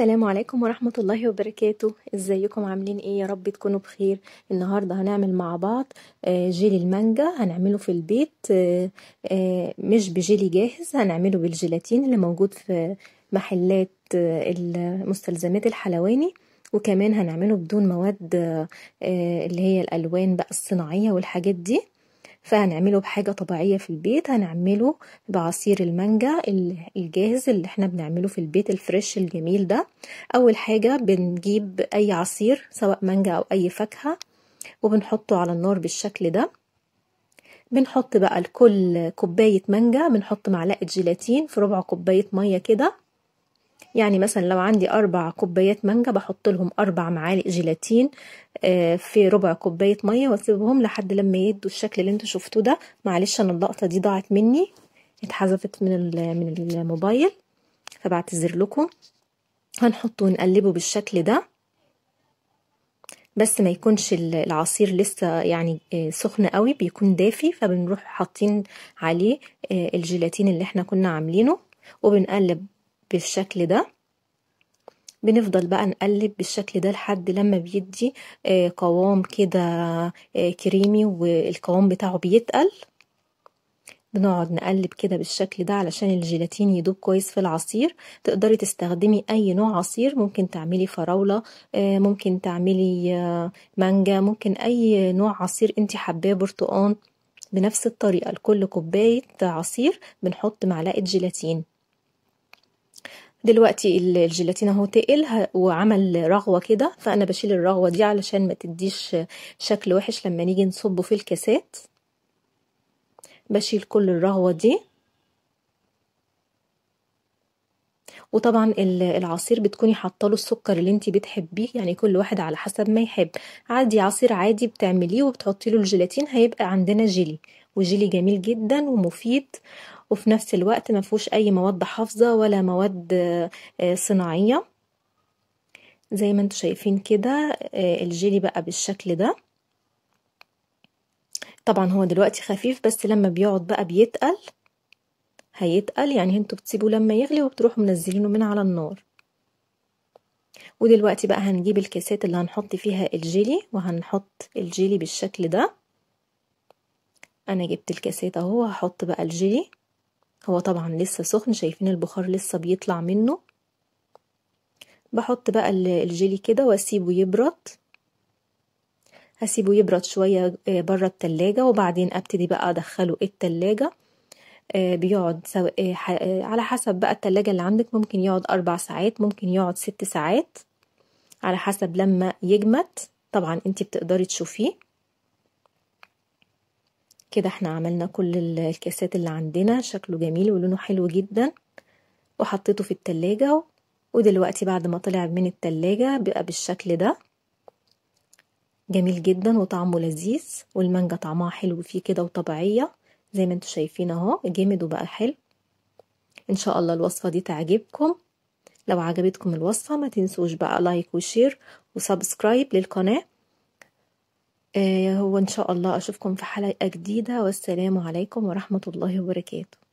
السلام عليكم ورحمة الله وبركاته ازيكم عاملين ايه يا رب تكونوا بخير النهاردة هنعمل مع بعض آه، جيلي المانجا هنعمله في البيت آه، آه، مش بجيلي جاهز هنعمله بالجيلاتين اللي موجود في محلات المستلزمات الحلواني وكمان هنعمله بدون مواد اللي هي الألوان بقى الصناعية والحاجات دي فهنعمله بحاجة طبيعية في البيت هنعمله بعصير المانجا الجاهز اللي احنا بنعمله في البيت الفريش الجميل ده أول حاجة بنجيب أي عصير سواء مانجا أو أي فاكهة وبنحطه على النار بالشكل ده بنحط بقى لكل كوباية مانجا بنحط معلقة جيلاتين في ربع كوباية مية كده يعني مثلا لو عندي أربع كوبايات مانجا بحط لهم أربع معالق جيلاتين آه، في ربع كوباية مية وأسيبهم لحد لما يدوا الشكل اللي انتوا شفتوه ده معلش أنا اللقطة دي ضاعت مني اتحذفت من من الموبايل فبعتذر لكم هنحطه ونقلبه بالشكل ده بس ما يكونش العصير لسه يعني آه، سخن قوي بيكون دافي فبنروح حاطين عليه آه، الجيلاتين اللي احنا كنا عاملينه وبنقلب بالشكل ده بنفضل بقى نقلب بالشكل ده لحد لما بيدي آه، قوام كده آه، كريمي والقوام بتاعه بيتقل بنقعد نقلب كده بالشكل ده علشان الجيلاتين يدوب كويس في العصير تقدري تستخدمي اي نوع عصير ممكن تعملي فراولة آه، ممكن تعملي مانجا ممكن اي نوع عصير انت حباه برتقان بنفس الطريقة لكل كوباية عصير بنحط معلقة جيلاتين دلوقتي الجيلاتين اهو تقل وعمل رغوه كده فانا بشيل الرغوه دي علشان ما تديش شكل وحش لما نيجي نصبه في الكاسات بشيل كل الرغوه دي وطبعا العصير بتكوني حاطه له السكر اللي انت بتحبيه يعني كل واحد على حسب ما يحب عادي عصير عادي بتعمليه وبتحطي له الجيلاتين هيبقى عندنا جيلي وجيلي جميل جدا ومفيد وفي نفس الوقت ما فيهوش اي مواد حافظه ولا مواد آه، صناعيه زي ما انتم شايفين كده آه، الجيلي بقى بالشكل ده طبعا هو دلوقتي خفيف بس لما بيقعد بقى بيتقل هيتقل يعني انتوا بتسيبوه لما يغلي وبتروحوا منزلينه من على النار ودلوقتي بقى هنجيب الكاسات اللي هنحط فيها الجيلي وهنحط الجيلي بالشكل ده انا جبت الكاسات اهو هحط بقى الجيلي هو طبعا لسه سخن شايفين البخار لسه بيطلع منه بحط بقى الجيلي كده واسيبه يبرد هسيبه يبرد شوية آه، بره التلاجة وبعدين ابتدي بقى ادخله التلاجة آه، بيقعد آه، على حسب بقى التلاجة اللي عندك ممكن يقعد أربع ساعات ممكن يقعد ست ساعات على حسب لما يجمد طبعا انت بتقدري تشوفيه كده احنا عملنا كل الكاسات اللي عندنا شكله جميل ولونه حلو جدا وحطيته في التلاجة ودلوقتي بعد ما طلع من التلاجة بقى بالشكل ده جميل جدا وطعمه لذيذ والمانجا طعمها حلو فيه كده وطبيعية زي ما انتوا شايفين اهو جامد وبقى حلو ان شاء الله الوصفة دي تعجبكم لو عجبتكم الوصفة ما تنسوش بقى لايك وشير وسبسكرايب للقناة آه، إن شاء الله أشوفكم في حلقة جديدة والسلام عليكم ورحمة الله وبركاته